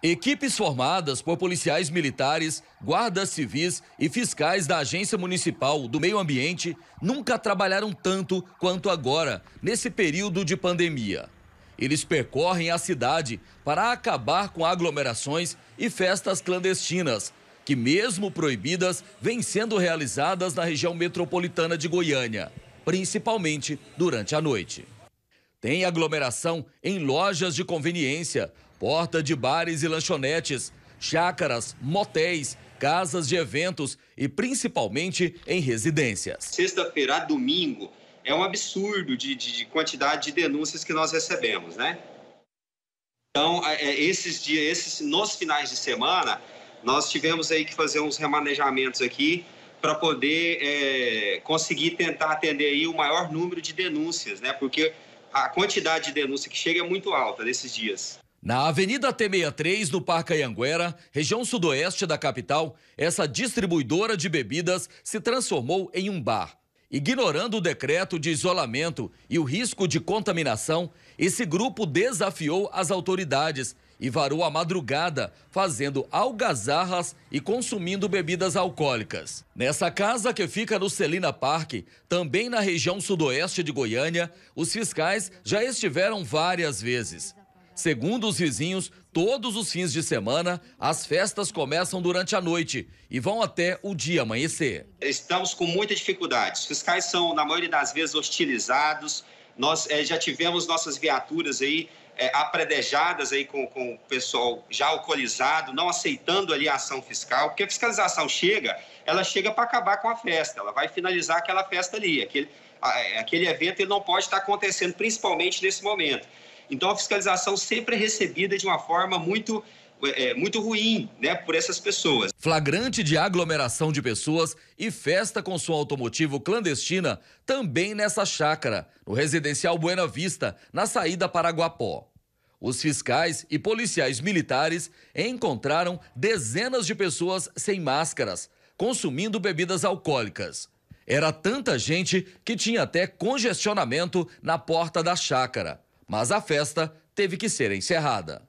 Equipes formadas por policiais militares, guardas civis e fiscais da Agência Municipal do Meio Ambiente nunca trabalharam tanto quanto agora, nesse período de pandemia. Eles percorrem a cidade para acabar com aglomerações e festas clandestinas, que, mesmo proibidas, vêm sendo realizadas na região metropolitana de Goiânia, principalmente durante a noite. Tem aglomeração em lojas de conveniência, porta de bares e lanchonetes, chácaras, motéis, casas de eventos e principalmente em residências. Sexta-feira a domingo é um absurdo de, de, de, quantidade de denúncias que nós recebemos, né? Então, é, é, esses dias, esses, nos finais de semana, nós tivemos aí que fazer uns remanejamentos aqui para poder é, conseguir tentar atender aí o maior número de denúncias, né? Porque a quantidade de denúncia que chega é muito alta nesses dias. Na Avenida T63, no Parque Anhanguera, região sudoeste da capital, essa distribuidora de bebidas se transformou em um bar. Ignorando o decreto de isolamento e o risco de contaminação, esse grupo desafiou as autoridades e varou a madrugada fazendo algazarras e consumindo bebidas alcoólicas. Nessa casa que fica no Celina Park, também na região sudoeste de Goiânia, os fiscais já estiveram várias vezes. Segundo os vizinhos, todos os fins de semana, as festas começam durante a noite e vão até o dia amanhecer. Estamos com muita dificuldade. Os fiscais são, na maioria das vezes, hostilizados, nós é, já tivemos nossas viaturas aí é, apredejadas aí com, com o pessoal já alcoolizado, não aceitando ali a ação fiscal, porque a fiscalização chega, ela chega para acabar com a festa, ela vai finalizar aquela festa ali, aquele, eh, aquele evento ele não pode estar acontecendo, principalmente nesse momento. Então, a fiscalização sempre é recebida de uma forma muito é, muito ruim né, por essas pessoas. Flagrante de aglomeração de pessoas e festa com som automotivo clandestina também nessa chácara, no residencial Buena Vista, na saída para Guapó. Os fiscais e policiais militares encontraram dezenas de pessoas sem máscaras, consumindo bebidas alcoólicas. Era tanta gente que tinha até congestionamento na porta da chácara mas a festa teve que ser encerrada.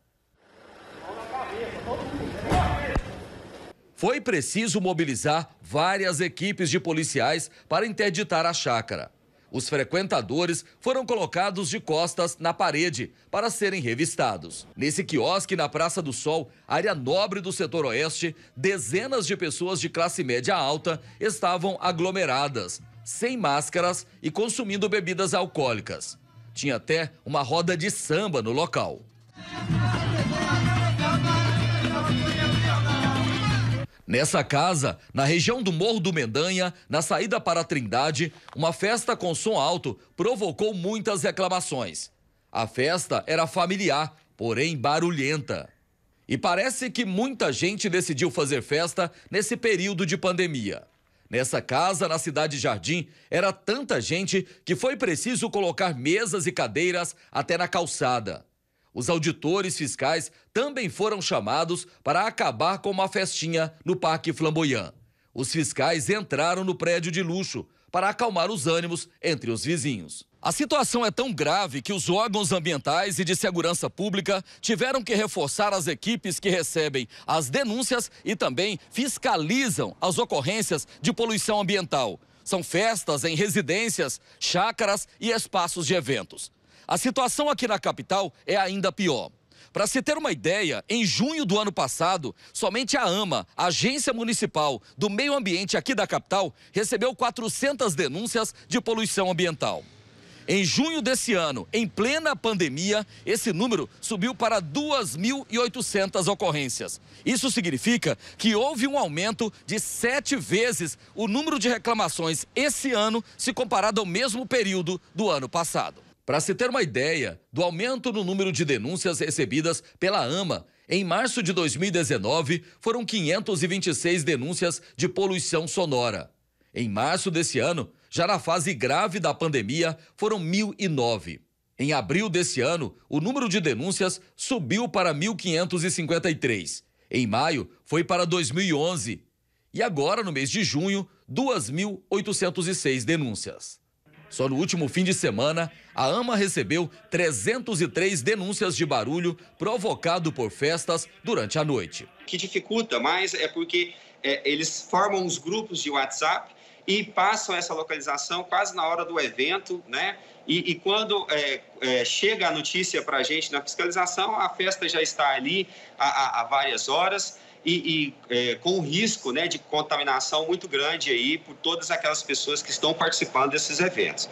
Foi preciso mobilizar várias equipes de policiais para interditar a chácara. Os frequentadores foram colocados de costas na parede para serem revistados. Nesse quiosque na Praça do Sol, área nobre do setor oeste, dezenas de pessoas de classe média alta estavam aglomeradas, sem máscaras e consumindo bebidas alcoólicas. Tinha até uma roda de samba no local. Nessa casa, na região do Morro do Mendanha, na saída para a Trindade, uma festa com som alto provocou muitas reclamações. A festa era familiar, porém barulhenta. E parece que muita gente decidiu fazer festa nesse período de pandemia. Nessa casa, na cidade Jardim, era tanta gente que foi preciso colocar mesas e cadeiras até na calçada. Os auditores fiscais também foram chamados para acabar com uma festinha no Parque Flamboyant. Os fiscais entraram no prédio de luxo, para acalmar os ânimos entre os vizinhos. A situação é tão grave que os órgãos ambientais e de segurança pública tiveram que reforçar as equipes que recebem as denúncias e também fiscalizam as ocorrências de poluição ambiental. São festas em residências, chácaras e espaços de eventos. A situação aqui na capital é ainda pior. Para se ter uma ideia, em junho do ano passado, somente a AMA, a Agência Municipal do Meio Ambiente aqui da capital, recebeu 400 denúncias de poluição ambiental. Em junho desse ano, em plena pandemia, esse número subiu para 2.800 ocorrências. Isso significa que houve um aumento de sete vezes o número de reclamações esse ano, se comparado ao mesmo período do ano passado. Para se ter uma ideia do aumento no número de denúncias recebidas pela AMA, em março de 2019 foram 526 denúncias de poluição sonora. Em março desse ano, já na fase grave da pandemia, foram 1.009. Em abril desse ano, o número de denúncias subiu para 1.553. Em maio, foi para 2011. E agora, no mês de junho, 2.806 denúncias. Só no último fim de semana, a AMA recebeu 303 denúncias de barulho provocado por festas durante a noite. O que dificulta mais é porque é, eles formam os grupos de WhatsApp e passam essa localização quase na hora do evento, né? E, e quando é, é, chega a notícia para a gente na fiscalização, a festa já está ali há, há várias horas e, e é, com risco né, de contaminação muito grande aí por todas aquelas pessoas que estão participando desses eventos.